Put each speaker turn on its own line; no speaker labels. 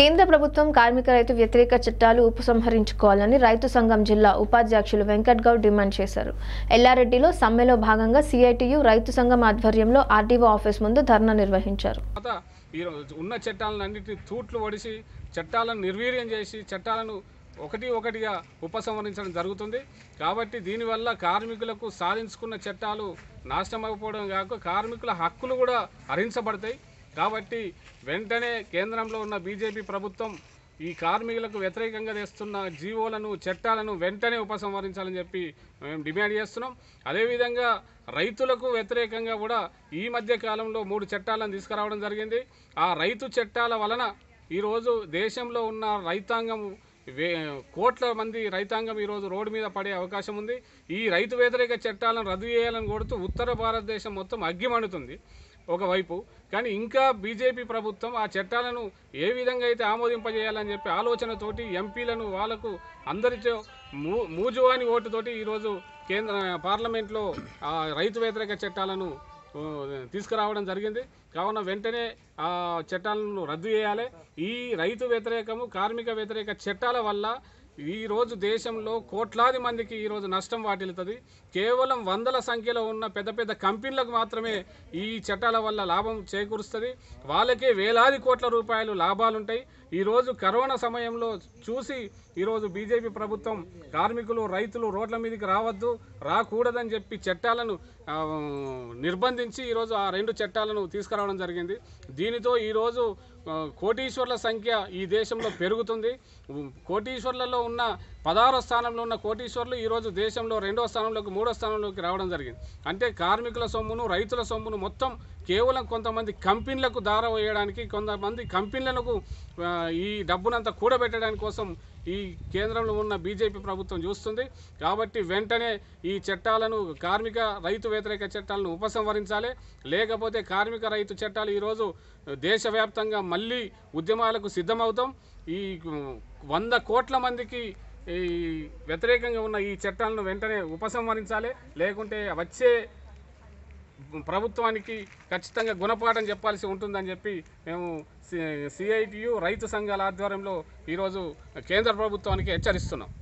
కేంద్ర ప్రభుత్వం కార్మిక రైతు వ్యతిరేక చట్టాలు ఉపసంహరించుకోవాలని రైతు సంఘం జిల్లా ఉపాధ్యక్షులు వెంకట్ గౌడ్ డిమాండ్ చేశారు ఎల్లారెడ్డిలో సమ్మెలో భాగంగా సిఐటియు రైతు సంఘం ఆధ్వర్యంలో ఆర్డీఓ ఆఫీస్ ముందు ధర్నా నిర్వహించారు
ఉన్న చట్టాలన్నింటినీ తూట్లు ఒడిసి చట్టాలను నిర్వీర్యం చేసి చట్టాలను ఒకటి ఒకటిగా ఉపసంహరించడం జరుగుతుంది కాబట్టి దీనివల్ల కార్మికులకు సాధించుకున్న చట్టాలు నాశనమైపోవడం కాక కార్మికుల హక్కులు కూడా హరించబడతాయి కాబట్టి వెంటనే కేంద్రంలో ఉన్న బీజేపీ ప్రభుత్వం ఈ కార్మికులకు వ్యతిరేకంగా తెస్తున్న జీవోలను చట్టాలను వెంటనే ఉపసంహరించాలని చెప్పి మేము డిమాండ్ చేస్తున్నాం అదేవిధంగా రైతులకు వ్యతిరేకంగా కూడా ఈ మధ్య కాలంలో మూడు చట్టాలను తీసుకురావడం జరిగింది ఆ రైతు చట్టాల వలన ఈరోజు దేశంలో ఉన్న రైతాంగం కోట్ల మంది రైతాంగం ఈరోజు రోడ్డు మీద పడే అవకాశం ఉంది ఈ రైతు వ్యతిరేక చట్టాలను రద్దు చేయాలని కోరుతూ ఉత్తర భారతదేశం మొత్తం అగ్గిమండుతుంది ఒకవైపు కానీ ఇంకా బీజేపీ ప్రభుత్వం ఆ చట్టాలను ఏ విధంగా అయితే ఆమోదింపజేయాలని చెప్పి ఆలోచనతోటి ఎంపీలను వాళ్లకు అందరితో మూ మూజువాని ఓటుతోటి ఈరోజు కేంద్ర పార్లమెంట్లో రైతు వ్యతిరేక చట్టాలను తీసుకురావడం జరిగింది కావున వెంటనే ఆ చట్టాలను రద్దు చేయాలి ఈ రైతు వ్యతిరేకము కార్మిక వ్యతిరేక చట్టాల వల్ల ఈరోజు దేశంలో కోట్లాది మందికి ఈరోజు నష్టం వాటిల్లుతుంది కేవలం వందల సంఖ్యలో ఉన్న పెద్ద పెద్ద కంపెనీలకు మాత్రమే ఈ చట్టాల వల్ల లాభం చేకూరుస్తుంది వాళ్ళకే వేలాది కోట్ల రూపాయలు లాభాలుంటాయి ఈరోజు కరోనా సమయంలో చూసి ఈరోజు బీజేపీ ప్రభుత్వం కార్మికులు రైతులు రోడ్ల మీదకి రావద్దు రాకూడదని చెప్పి చట్టాలను నిర్బంధించి ఈరోజు ఆ రెండు చట్టాలను తీసుకురావడం జరిగింది దీనితో ఈరోజు కోటీశ్వర్ల సంఖ్య ఈ దేశంలో పెరుగుతుంది కోటీశ్వర్లలో ఉన్న పదహారో స్థానంలో ఉన్న కోటీశ్వర్లు ఈరోజు దేశంలో రెండో స్థానంలోకి మూడో స్థానంలోకి రావడం జరిగింది అంటే కార్మికుల సొమ్మును రైతుల సొమ్మును మొత్తం కేవలం కొంతమంది కంపెనీలకు దార వేయడానికి కొంతమంది కంపెనీలకు ఈ డబ్బునంతా కూడబెట్టడానికి కోసం ఈ కేంద్రంలో ఉన్న బీజేపీ ప్రభుత్వం చూస్తుంది కాబట్టి వెంటనే ఈ చట్టాలను కార్మిక రైతు వ్యతిరేక చట్టాలను ఉపసంహరించాలి లేకపోతే కార్మిక రైతు చట్టాలు ఈరోజు దేశవ్యాప్తంగా మళ్ళీ ఉద్యమాలకు సిద్ధమవుతాం ఈ వంద కోట్ల మందికి ఈ వ్యతిరేకంగా ఉన్న ఈ చట్టాలను వెంటనే ఉపసంహరించాలి లేకుంటే వచ్చే ప్రభుత్వానికి ఖచ్చితంగా గుణపాఠం చెప్పాల్సి ఉంటుందని చెప్పి మేము సిఐటియు రైతు సంఘాల ఆధ్వర్యంలో ఈరోజు కేంద్ర ప్రభుత్వానికి హెచ్చరిస్తున్నాం